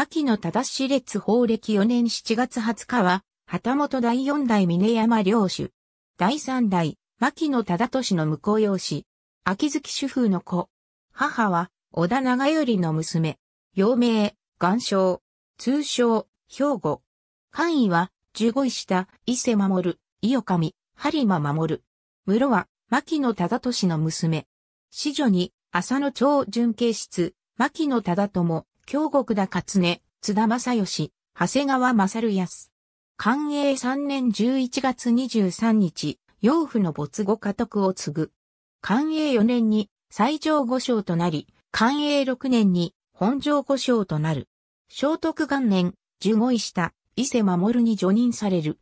牧野忠志列法暦4年7月20日は、旗本第四代峰山領主。第三代、牧野忠俊の婿養子。秋月主婦の子。母は、織田長頼の娘。幼名、岩章。通称、兵庫。官位は、十五位下、伊勢守、伊予上、播磨守。室は、牧野忠俊の娘。子女に、浅野町準慶室、牧野忠友、京極田勝根、津田正義、長谷川勝康。寛永3年11月23日、養父の没後家督を継ぐ。寛永4年に最上五章となり、寛永6年に本上五章となる。聖徳元年、十五位下、伊勢守に除任される。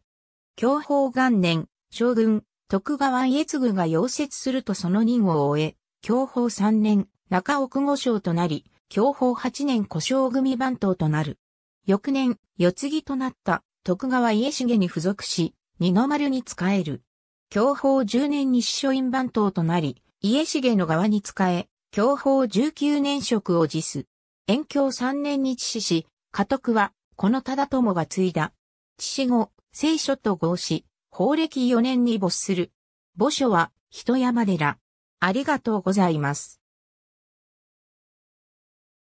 享保元年、将軍、徳川家継が溶接するとその任を終え、享保3年、中奥五章となり、享保8年故障組番頭となる。翌年、世継ぎとなった徳川家重に付属し、二の丸に仕える。享保10年に司書院番頭となり、家重の側に仕え、享保19年職を辞す。延享3年に致死し、家督は、この忠友が継いだ。致死後、聖書と合し、法暦4年に没する。墓所は、人山寺。ありがとうございます。